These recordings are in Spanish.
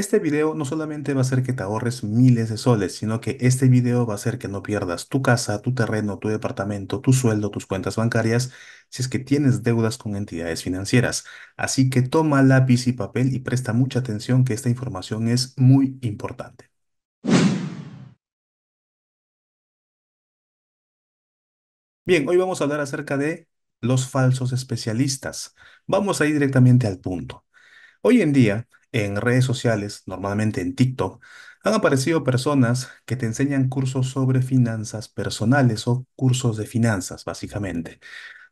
Este video no solamente va a hacer que te ahorres miles de soles, sino que este video va a hacer que no pierdas tu casa, tu terreno, tu departamento, tu sueldo, tus cuentas bancarias, si es que tienes deudas con entidades financieras. Así que toma lápiz y papel y presta mucha atención que esta información es muy importante. Bien, hoy vamos a hablar acerca de los falsos especialistas. Vamos a ir directamente al punto. Hoy en día, en redes sociales, normalmente en TikTok, han aparecido personas que te enseñan cursos sobre finanzas personales o cursos de finanzas, básicamente,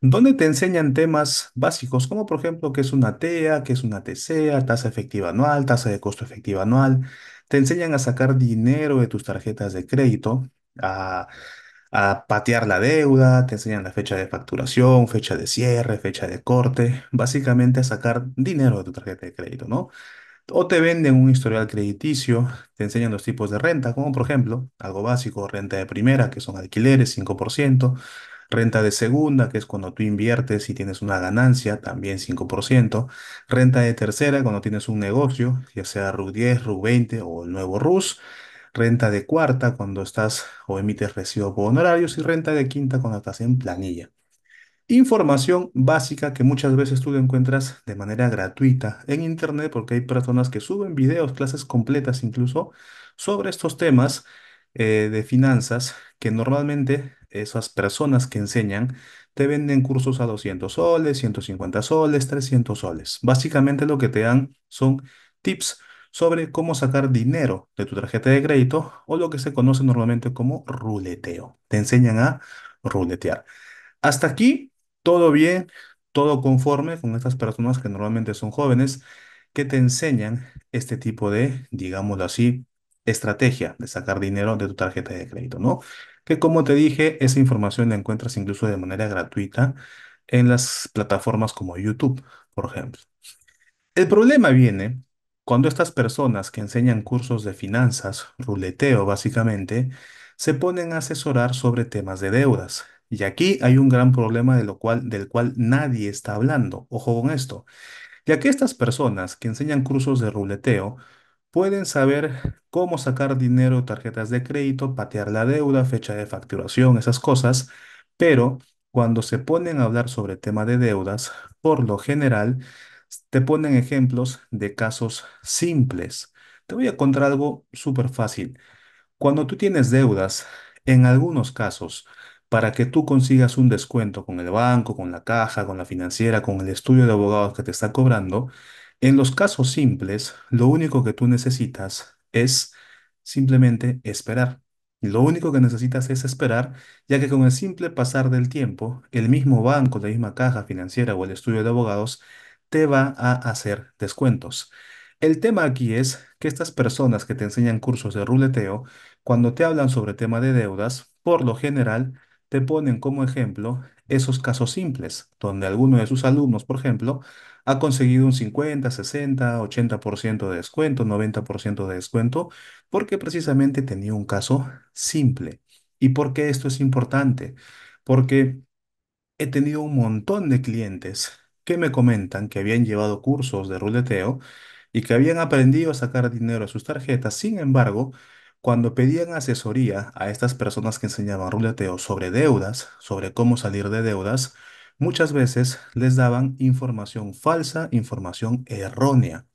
donde te enseñan temas básicos como por ejemplo qué es una TEA, qué es una TCA, tasa efectiva anual, tasa de costo efectivo anual. Te enseñan a sacar dinero de tus tarjetas de crédito, a, a patear la deuda, te enseñan la fecha de facturación, fecha de cierre, fecha de corte, básicamente a sacar dinero de tu tarjeta de crédito, ¿no? O te venden un historial crediticio, te enseñan los tipos de renta, como por ejemplo, algo básico, renta de primera, que son alquileres, 5%, renta de segunda, que es cuando tú inviertes y tienes una ganancia, también 5%, renta de tercera, cuando tienes un negocio, ya sea RUG 10, rug 20 o el nuevo RUS, renta de cuarta, cuando estás o emites recibo por honorarios, y renta de quinta, cuando estás en planilla. Información básica que muchas veces tú lo encuentras de manera gratuita en internet porque hay personas que suben videos, clases completas incluso, sobre estos temas eh, de finanzas que normalmente esas personas que enseñan te venden cursos a 200 soles, 150 soles, 300 soles. Básicamente lo que te dan son tips sobre cómo sacar dinero de tu tarjeta de crédito o lo que se conoce normalmente como ruleteo. Te enseñan a ruletear. Hasta aquí todo bien, todo conforme con estas personas que normalmente son jóvenes que te enseñan este tipo de, digámoslo así, estrategia de sacar dinero de tu tarjeta de crédito, ¿no? Que como te dije, esa información la encuentras incluso de manera gratuita en las plataformas como YouTube, por ejemplo. El problema viene cuando estas personas que enseñan cursos de finanzas, ruleteo básicamente, se ponen a asesorar sobre temas de deudas y aquí hay un gran problema cual, del cual nadie está hablando. Ojo con esto. Ya que estas personas que enseñan cursos de ruleteo pueden saber cómo sacar dinero, tarjetas de crédito, patear la deuda, fecha de facturación, esas cosas, pero cuando se ponen a hablar sobre tema de deudas, por lo general te ponen ejemplos de casos simples. Te voy a contar algo súper fácil. Cuando tú tienes deudas, en algunos casos, para que tú consigas un descuento con el banco, con la caja, con la financiera, con el estudio de abogados que te está cobrando, en los casos simples, lo único que tú necesitas es simplemente esperar. Lo único que necesitas es esperar, ya que con el simple pasar del tiempo, el mismo banco, la misma caja financiera o el estudio de abogados te va a hacer descuentos. El tema aquí es que estas personas que te enseñan cursos de ruleteo, cuando te hablan sobre tema de deudas, por lo general te ponen como ejemplo esos casos simples, donde alguno de sus alumnos, por ejemplo, ha conseguido un 50, 60, 80% de descuento, 90% de descuento, porque precisamente tenía un caso simple. ¿Y por qué esto es importante? Porque he tenido un montón de clientes que me comentan que habían llevado cursos de ruleteo y que habían aprendido a sacar dinero a sus tarjetas, sin embargo, cuando pedían asesoría a estas personas que enseñaban ruleteo sobre deudas, sobre cómo salir de deudas, muchas veces les daban información falsa, información errónea.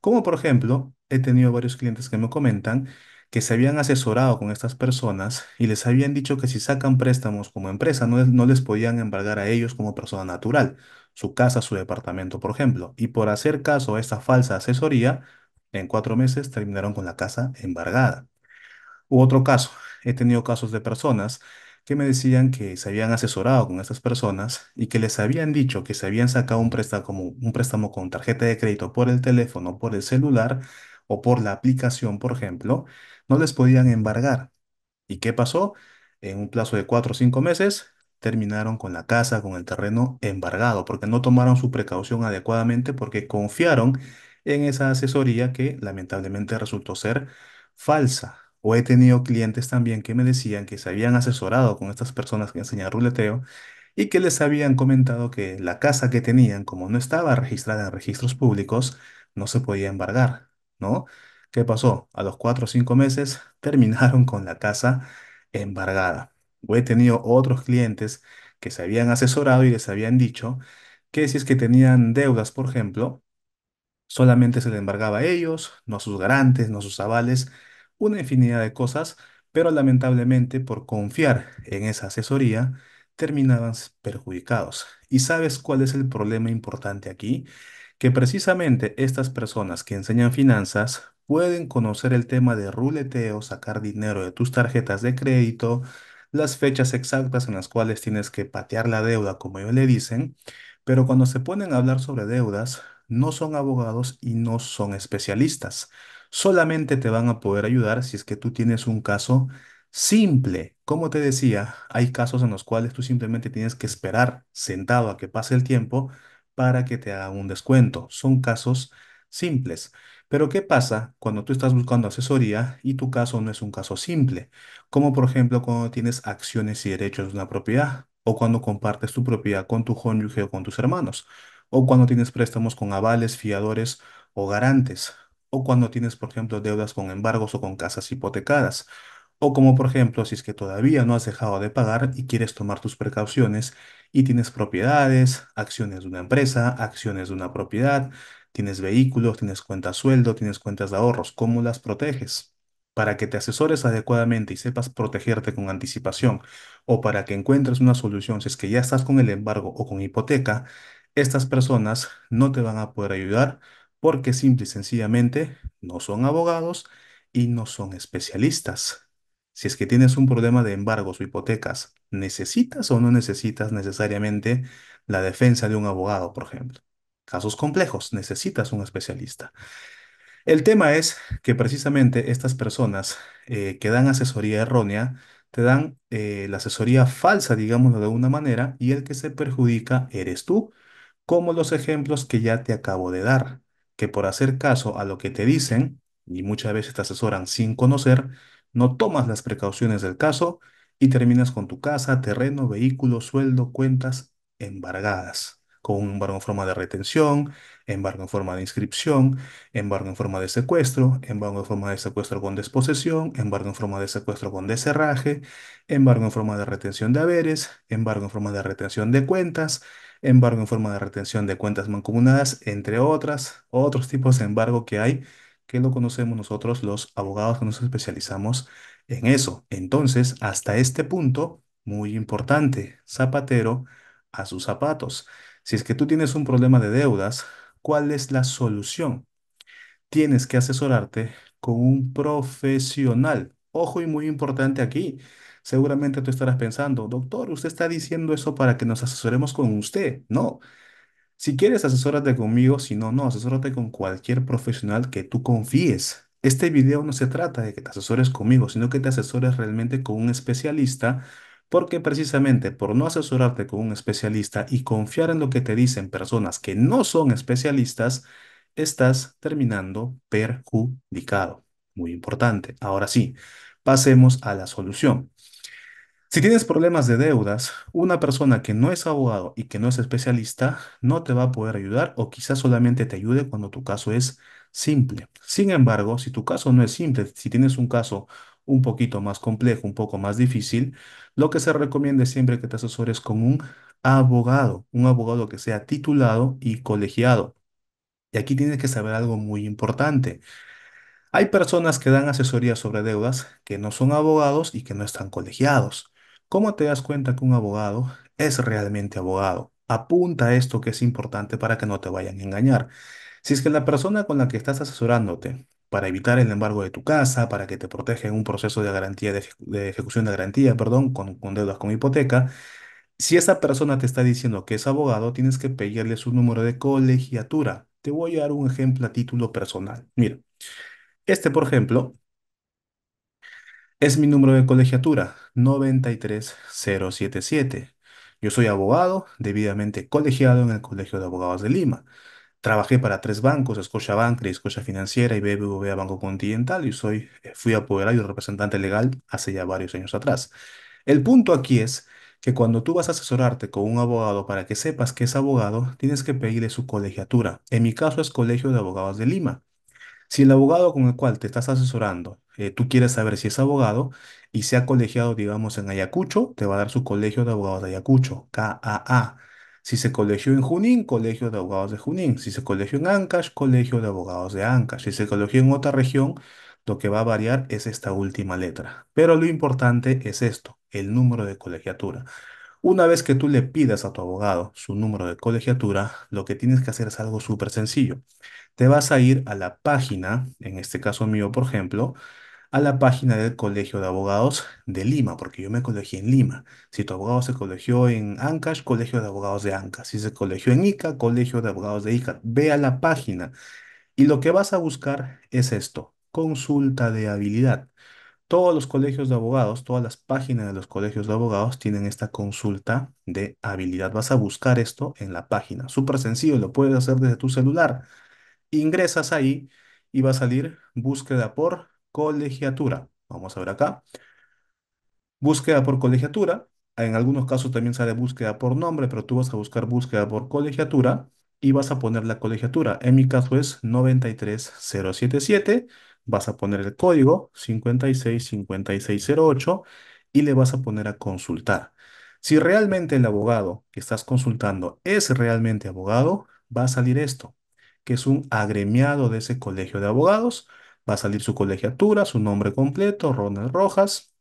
Como por ejemplo, he tenido varios clientes que me comentan que se habían asesorado con estas personas y les habían dicho que si sacan préstamos como empresa no les, no les podían embargar a ellos como persona natural, su casa, su departamento, por ejemplo. Y por hacer caso a esta falsa asesoría, en cuatro meses terminaron con la casa embargada. O otro caso, he tenido casos de personas que me decían que se habían asesorado con estas personas y que les habían dicho que se habían sacado un préstamo, un préstamo con tarjeta de crédito por el teléfono, por el celular o por la aplicación, por ejemplo, no les podían embargar. ¿Y qué pasó? En un plazo de cuatro o cinco meses terminaron con la casa, con el terreno embargado, porque no tomaron su precaución adecuadamente, porque confiaron en esa asesoría que lamentablemente resultó ser falsa. O he tenido clientes también que me decían que se habían asesorado con estas personas que enseñan ruleteo y que les habían comentado que la casa que tenían, como no estaba registrada en registros públicos, no se podía embargar, ¿no? ¿Qué pasó? A los cuatro o cinco meses terminaron con la casa embargada. O he tenido otros clientes que se habían asesorado y les habían dicho que si es que tenían deudas, por ejemplo, solamente se les embargaba a ellos, no a sus garantes, no a sus avales, una infinidad de cosas, pero lamentablemente por confiar en esa asesoría terminaban perjudicados. ¿Y sabes cuál es el problema importante aquí? Que precisamente estas personas que enseñan finanzas pueden conocer el tema de ruleteo, sacar dinero de tus tarjetas de crédito, las fechas exactas en las cuales tienes que patear la deuda, como ellos le dicen, pero cuando se ponen a hablar sobre deudas, no son abogados y no son especialistas. Solamente te van a poder ayudar si es que tú tienes un caso simple. Como te decía, hay casos en los cuales tú simplemente tienes que esperar sentado a que pase el tiempo para que te haga un descuento. Son casos simples. Pero ¿qué pasa cuando tú estás buscando asesoría y tu caso no es un caso simple? Como por ejemplo cuando tienes acciones y derechos de una propiedad o cuando compartes tu propiedad con tu cónyuge o con tus hermanos o cuando tienes préstamos con avales, fiadores o garantes o cuando tienes, por ejemplo, deudas con embargos o con casas hipotecadas. O como por ejemplo, si es que todavía no has dejado de pagar y quieres tomar tus precauciones y tienes propiedades, acciones de una empresa, acciones de una propiedad, tienes vehículos, tienes cuentas sueldo, tienes cuentas de ahorros, ¿cómo las proteges? Para que te asesores adecuadamente y sepas protegerte con anticipación o para que encuentres una solución si es que ya estás con el embargo o con hipoteca, estas personas no te van a poder ayudar porque simple y sencillamente no son abogados y no son especialistas. Si es que tienes un problema de embargos o hipotecas, ¿necesitas o no necesitas necesariamente la defensa de un abogado, por ejemplo? Casos complejos, necesitas un especialista. El tema es que precisamente estas personas eh, que dan asesoría errónea, te dan eh, la asesoría falsa, digámoslo de una manera, y el que se perjudica eres tú, como los ejemplos que ya te acabo de dar que por hacer caso a lo que te dicen, y muchas veces te asesoran sin conocer, no tomas las precauciones del caso y terminas con tu casa, terreno, vehículo, sueldo, cuentas embargadas, con un embargo en forma de retención, embargo en forma de inscripción, embargo en forma de secuestro, embargo en forma de secuestro con desposesión, embargo en forma de secuestro con deserraje, embargo en forma de retención de haberes, embargo en forma de retención de cuentas, embargo en forma de retención de cuentas mancomunadas, entre otras, otros tipos de embargo que hay, que lo conocemos nosotros los abogados que nos especializamos en eso. Entonces, hasta este punto, muy importante, zapatero a sus zapatos. Si es que tú tienes un problema de deudas, ¿cuál es la solución? Tienes que asesorarte con un profesional. Ojo y muy importante aquí, Seguramente tú estarás pensando, doctor, usted está diciendo eso para que nos asesoremos con usted. No. Si quieres, asesórate conmigo, si no, no, asesórate con cualquier profesional que tú confíes. Este video no se trata de que te asesores conmigo, sino que te asesores realmente con un especialista, porque precisamente por no asesorarte con un especialista y confiar en lo que te dicen personas que no son especialistas, estás terminando perjudicado. Muy importante. Ahora sí, pasemos a la solución. Si tienes problemas de deudas, una persona que no es abogado y que no es especialista no te va a poder ayudar o quizás solamente te ayude cuando tu caso es simple. Sin embargo, si tu caso no es simple, si tienes un caso un poquito más complejo, un poco más difícil, lo que se recomienda es siempre que te asesores con un abogado, un abogado que sea titulado y colegiado. Y aquí tienes que saber algo muy importante. Hay personas que dan asesoría sobre deudas que no son abogados y que no están colegiados. ¿Cómo te das cuenta que un abogado es realmente abogado? Apunta a esto que es importante para que no te vayan a engañar. Si es que la persona con la que estás asesorándote para evitar el embargo de tu casa, para que te proteja en un proceso de garantía de, ejecución de garantía, perdón, con, con deudas con hipoteca, si esa persona te está diciendo que es abogado, tienes que pedirle su número de colegiatura. Te voy a dar un ejemplo a título personal. Mira, este, por ejemplo, es mi número de colegiatura, 93077. Yo soy abogado, debidamente colegiado en el Colegio de Abogados de Lima. Trabajé para tres bancos, Scotiabank, Escocia Financiera y BBVA Banco Continental, y soy, eh, fui apoderado y representante legal hace ya varios años atrás. El punto aquí es que cuando tú vas a asesorarte con un abogado para que sepas que es abogado, tienes que pedirle su colegiatura. En mi caso es Colegio de Abogados de Lima. Si el abogado con el cual te estás asesorando eh, tú quieres saber si es abogado y se ha colegiado, digamos, en Ayacucho, te va a dar su colegio de abogados de Ayacucho, KAA. Si se colegió en Junín, colegio de abogados de Junín. Si se colegió en Ancash, colegio de abogados de Ancash. Si se colegió en otra región, lo que va a variar es esta última letra. Pero lo importante es esto, el número de colegiatura. Una vez que tú le pidas a tu abogado su número de colegiatura, lo que tienes que hacer es algo súper sencillo. Te vas a ir a la página, en este caso mío, por ejemplo, a la página del Colegio de Abogados de Lima, porque yo me colegié en Lima. Si tu abogado se colegió en Ancash, Colegio de Abogados de Ancash. Si se colegió en ICA, Colegio de Abogados de ICA. Ve a la página y lo que vas a buscar es esto, consulta de habilidad. Todos los colegios de abogados, todas las páginas de los colegios de abogados tienen esta consulta de habilidad. Vas a buscar esto en la página. Súper sencillo, lo puedes hacer desde tu celular. Ingresas ahí y va a salir búsqueda por colegiatura. Vamos a ver acá. Búsqueda por colegiatura. En algunos casos también sale búsqueda por nombre, pero tú vas a buscar búsqueda por colegiatura y vas a poner la colegiatura. En mi caso es 93077. Vas a poner el código 565608 y le vas a poner a consultar. Si realmente el abogado que estás consultando es realmente abogado, va a salir esto, que es un agremiado de ese colegio de abogados va a salir su colegiatura, su nombre completo, Ronald Rojas,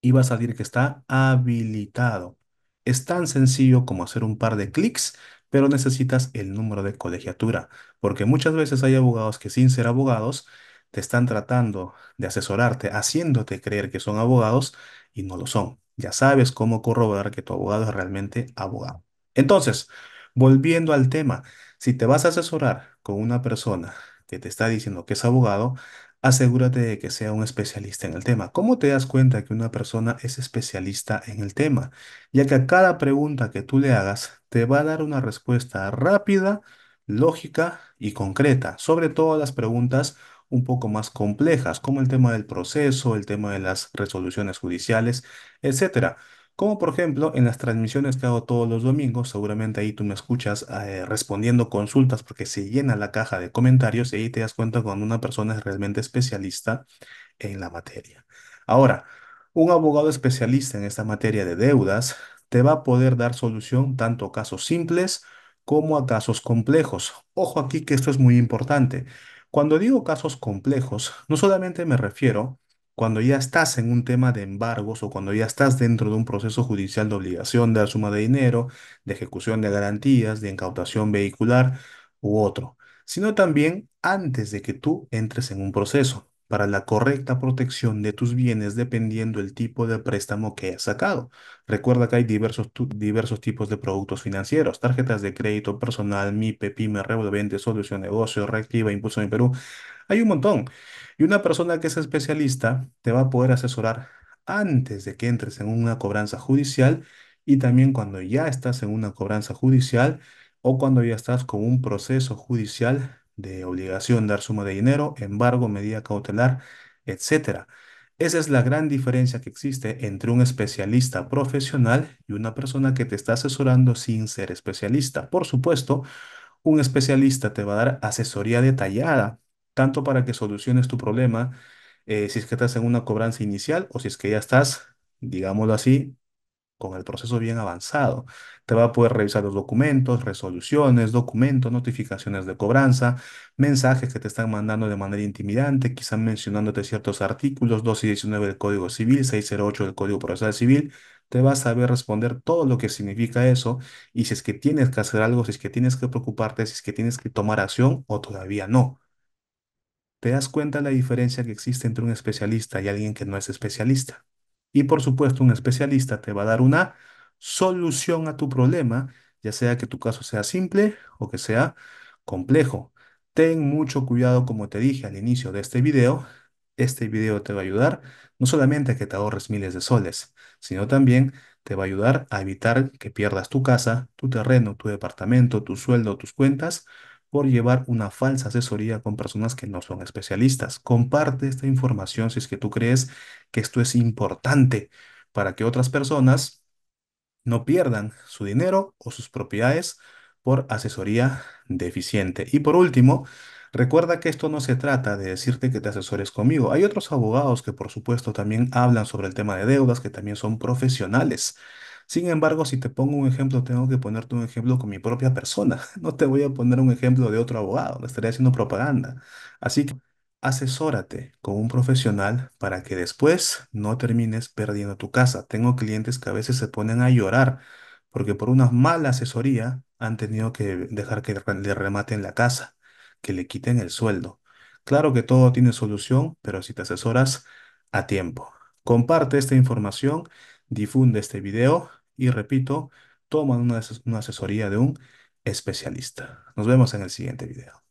y va a salir que está habilitado. Es tan sencillo como hacer un par de clics, pero necesitas el número de colegiatura, porque muchas veces hay abogados que sin ser abogados te están tratando de asesorarte, haciéndote creer que son abogados y no lo son. Ya sabes cómo corroborar que tu abogado es realmente abogado. Entonces, volviendo al tema, si te vas a asesorar con una persona que te está diciendo que es abogado, asegúrate de que sea un especialista en el tema. ¿Cómo te das cuenta que una persona es especialista en el tema? Ya que a cada pregunta que tú le hagas te va a dar una respuesta rápida, lógica y concreta, sobre todo las preguntas un poco más complejas, como el tema del proceso, el tema de las resoluciones judiciales, etcétera. Como por ejemplo en las transmisiones que hago todos los domingos, seguramente ahí tú me escuchas eh, respondiendo consultas porque se llena la caja de comentarios y ahí te das cuenta con una persona es realmente especialista en la materia. Ahora, un abogado especialista en esta materia de deudas te va a poder dar solución tanto a casos simples como a casos complejos. Ojo aquí que esto es muy importante. Cuando digo casos complejos, no solamente me refiero cuando ya estás en un tema de embargos o cuando ya estás dentro de un proceso judicial de obligación de suma de dinero, de ejecución de garantías, de incautación vehicular u otro, sino también antes de que tú entres en un proceso para la correcta protección de tus bienes dependiendo el tipo de préstamo que has sacado. Recuerda que hay diversos, diversos tipos de productos financieros, tarjetas de crédito personal, MIPE, PYME, Revolvente, Solución Negocio, Reactiva, Impulso en Perú. Hay un montón. Y una persona que es especialista te va a poder asesorar antes de que entres en una cobranza judicial y también cuando ya estás en una cobranza judicial o cuando ya estás con un proceso judicial de obligación dar suma de dinero, embargo, medida cautelar, etc. Esa es la gran diferencia que existe entre un especialista profesional y una persona que te está asesorando sin ser especialista. Por supuesto, un especialista te va a dar asesoría detallada, tanto para que soluciones tu problema, eh, si es que estás en una cobranza inicial o si es que ya estás, digámoslo así, con el proceso bien avanzado. Te va a poder revisar los documentos, resoluciones, documentos, notificaciones de cobranza, mensajes que te están mandando de manera intimidante, quizás mencionándote ciertos artículos 2 y 19 del Código Civil, 608 del Código Procesal Civil. Te va a saber responder todo lo que significa eso y si es que tienes que hacer algo, si es que tienes que preocuparte, si es que tienes que tomar acción o todavía no. ¿Te das cuenta la diferencia que existe entre un especialista y alguien que no es especialista? Y por supuesto, un especialista te va a dar una solución a tu problema, ya sea que tu caso sea simple o que sea complejo. Ten mucho cuidado, como te dije al inicio de este video, este video te va a ayudar no solamente a que te ahorres miles de soles, sino también te va a ayudar a evitar que pierdas tu casa, tu terreno, tu departamento, tu sueldo, tus cuentas por llevar una falsa asesoría con personas que no son especialistas. Comparte esta información si es que tú crees que esto es importante para que otras personas no pierdan su dinero o sus propiedades por asesoría deficiente. Y por último, recuerda que esto no se trata de decirte que te asesores conmigo. Hay otros abogados que por supuesto también hablan sobre el tema de deudas, que también son profesionales sin embargo, si te pongo un ejemplo, tengo que ponerte un ejemplo con mi propia persona. No te voy a poner un ejemplo de otro abogado, le estaría haciendo propaganda. Así que asesórate con un profesional para que después no termines perdiendo tu casa. Tengo clientes que a veces se ponen a llorar porque por una mala asesoría han tenido que dejar que le rematen la casa, que le quiten el sueldo. Claro que todo tiene solución, pero si te asesoras a tiempo. Comparte esta información difunde este video y repito, toma una, asesoría de un especialista. Nos vemos en el siguiente video.